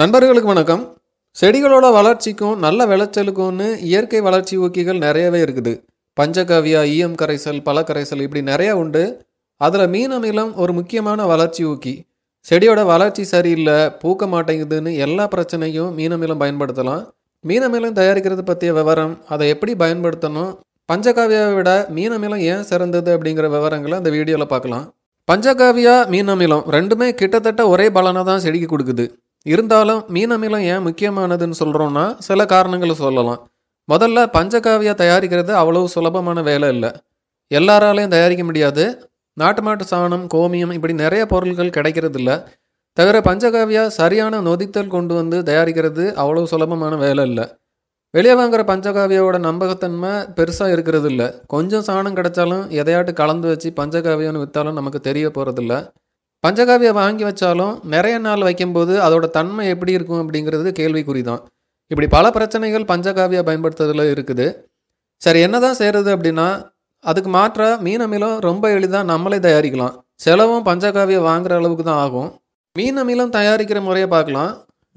நண்பர்களுக்கு வணக்கம் செடிகளோட வளர்ச்சிக்கும் நல்ல விளைச்சலுக்கும்னு இயற்கை வளர்ச்சி ஊக்கிகள் நிறையவே இருக்குது பஞ்சகவியா ஈயம் கரைசல் பல கரைசல் இப்படி நிறையா உண்டு அதில் மீன் அமிலம் ஒரு முக்கியமான வளர்ச்சி ஊக்கி செடியோட வளர்ச்சி சரியில்லை பூக்க மாட்டேங்குதுன்னு எல்லா பிரச்சனையும் மீனமிலம் பயன்படுத்தலாம் மீனமிலம் தயாரிக்கிறது பற்றிய விவரம் அதை எப்படி பயன்படுத்தணும் பஞ்சகாவியாவை விட மீனமிலம் ஏன் சிறந்தது அப்படிங்கிற விவரங்களை அந்த வீடியோவில் பார்க்கலாம் பஞ்சகாவியா அமிலம் ரெண்டுமே கிட்டத்தட்ட ஒரே பலனை தான் செடிக்கு கொடுக்குது இருந்தாலும் மீனமிலம் ஏன் முக்கியமானதுன்னு சொல்கிறோன்னா சில காரணங்களை சொல்லலாம் முதல்ல பஞ்சகாவியா தயாரிக்கிறது அவ்வளவு சுலபமான வேலை இல்லை எல்லாராலையும் தயாரிக்க முடியாது நாட்டு மாட்டு சாணம் கோமியம் இப்படி நிறைய பொருள்கள் கிடைக்கிறது இல்லை தவிர பஞ்சகாவியா சரியான நொதித்தல் கொண்டு வந்து தயாரிக்கிறது அவ்வளோ சுலபமான வேலை இல்லை வெளியே வாங்குற பஞ்சகாவியாவோட நம்பகத்தன்மை பெருசாக இருக்கிறது இல்லை கொஞ்சம் சாணம் கிடைச்சாலும் எதையாட்டு கலந்து வச்சு பஞ்சகாவியம்னு விற்றாலும் நமக்கு தெரிய போகிறதில்ல பஞ்சகாவியை வாங்கி வச்சாலும் நிறைய நாள் வைக்கும்போது அதோட தன்மை எப்படி இருக்கும் அப்படிங்கிறது கேள்விக்குறி தான் இப்படி பல பிரச்சனைகள் பஞ்சகாவியை பயன்படுத்துறதுல இருக்குது சரி என்ன தான் செய்கிறது அப்படின்னா அதுக்கு மாற்றாக மீன் அமிலம் ரொம்ப எளிதாக நம்மளே தயாரிக்கலாம் செலவும் பஞ்சகாவியை வாங்குற அளவுக்கு தான் ஆகும் மீன் அமிலம் தயாரிக்கிற முறையை பார்க்கலாம்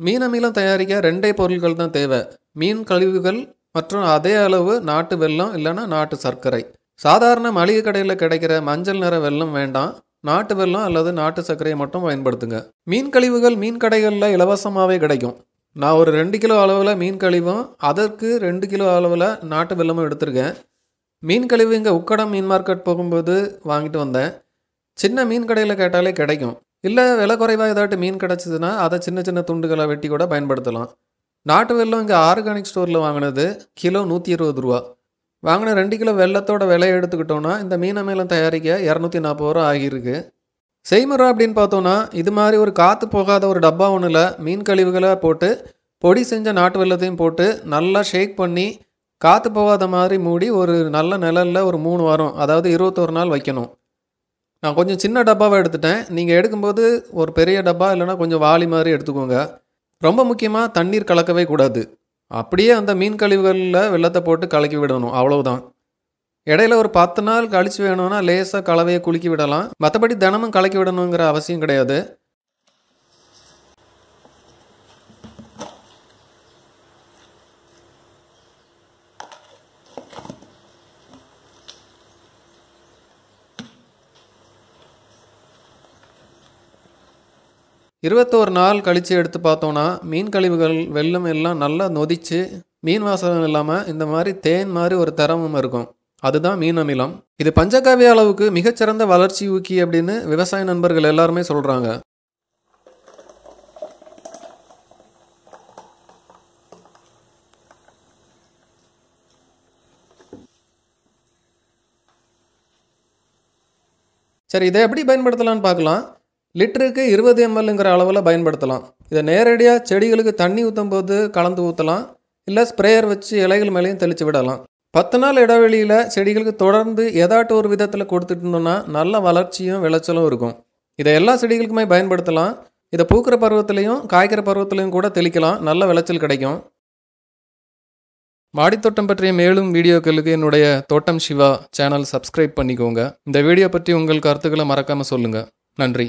மீன் அமிலம் தயாரிக்க ரெண்டே பொருட்கள் தான் தேவை மீன் கழிவுகள் மற்றும் அதே அளவு நாட்டு வெல்லம் இல்லைன்னா நாட்டு சர்க்கரை சாதாரண மளிகை கடையில் கிடைக்கிற மஞ்சள் நிற வெல்லம் வேண்டாம் நாட்டு வெல்லம் அல்லது நாட்டு சர்க்கரையை மட்டும் பயன்படுத்துங்க மீன் கழிவுகள் மீன் கடைகளில் இலவசமாகவே கிடைக்கும் நான் ஒரு ரெண்டு கிலோ அளவில் மீன் கழிவும் அதற்கு ரெண்டு கிலோ அளவில் நாட்டு வெல்லமும் எடுத்திருக்கேன் மீன் கழிவு இங்கே உக்கடம் மீன் மார்க்கெட் போகும்போது வாங்கிட்டு வந்தேன் சின்ன மீன் கடையில் கேட்டாலே கிடைக்கும் இல்லை விலை குறைவாக ஏதாட்டு மீன் கிடச்சிதுன்னா அதை சின்ன சின்ன துண்டுகளை வெட்டி கூட பயன்படுத்தலாம் நாட்டு வெல்லம் இங்கே ஆர்கானிக் ஸ்டோரில் வாங்கினது கிலோ நூற்றி இருபது ரூபா வாங்கின ரெண்டு கிலோ வெள்ளத்தோட விலையை எடுத்துக்கிட்டோன்னா இந்த மீன மேலும் தயாரிக்க இரநூத்தி நாற்பது ரூபா ஆகியிருக்கு செய்முறை அப்படின்னு பார்த்தோன்னா இது மாதிரி ஒரு காற்று போகாத ஒரு டப்பா ஒன்றில் மீன் கழிவுகளை போட்டு பொடி செஞ்ச நாட்டு வெள்ளத்தையும் போட்டு நல்லா ஷேக் பண்ணி காற்று போகாத மாதிரி மூடி ஒரு நல்ல நிழலில் ஒரு மூணு வாரம் அதாவது இருபத்தொரு நாள் வைக்கணும் நான் கொஞ்சம் சின்ன டப்பாவை எடுத்துட்டேன் நீங்கள் எடுக்கும்போது ஒரு பெரிய டப்பா இல்லைனா கொஞ்சம் வாளி மாதிரி எடுத்துக்கோங்க ரொம்ப முக்கியமாக தண்ணீர் கலக்கவே கூடாது அப்படியே அந்த மீன் கழிவுகளில் வெள்ளத்தை போட்டு கலக்கி விடணும் அவ்வளவுதான் இடையில ஒரு பத்து நாள் கழிச்சு வேணும்னா லேசாக கலவையை குலுக்கி விடலாம் மற்றபடி தினமும் கலக்கி விடணுங்கிற அவசியம் கிடையாது இருபத்தோரு நாள் கழித்து எடுத்து பார்த்தோன்னா மீன் கழிவுகள் வெள்ளம் எல்லாம் நல்லா நொதிச்சு மீன் வாசகம் இல்லாமல் இந்த மாதிரி தேன் மாதிரி ஒரு தரமும் இருக்கும் அதுதான் மீன் அமிலம் இது பஞ்சகாவிய அளவுக்கு மிகச்சிறந்த வளர்ச்சி ஊக்கி அப்படின்னு விவசாய நண்பர்கள் எல்லாருமே சொல்கிறாங்க சரி இதை எப்படி பயன்படுத்தலாம்னு பார்க்கலாம் லிட்டருக்கு இருபது எம்எல்ங்கிற அளவில் பயன்படுத்தலாம் இதை நேரடியாக செடிகளுக்கு தண்ணி ஊற்றும் போது கலந்து ஊற்றலாம் இல்லை ஸ்ப்ரேயர் வச்சு இலைகள் மேலேயும் தெளித்து விடலாம் பத்து நாள் இடைவெளியில் செடிகளுக்கு தொடர்ந்து ஏதாட்டு ஒரு விதத்தில் கொடுத்துட்டு நல்ல வளர்ச்சியும் விளைச்சலும் இருக்கும் இதை எல்லா செடிகளுக்குமே பயன்படுத்தலாம் இதை பூக்கிற பருவத்திலையும் காய்க்கிற பருவத்திலையும் கூட தெளிக்கலாம் நல்ல விளைச்சல் கிடைக்கும் மாடித்தோட்டம் பற்றிய மேலும் வீடியோக்களுக்கு என்னுடைய தோட்டம் சிவா சேனல் சப்ஸ்கிரைப் பண்ணிக்கோங்க இந்த வீடியோ பற்றி உங்கள் கருத்துக்களை மறக்காமல் சொல்லுங்கள் நன்றி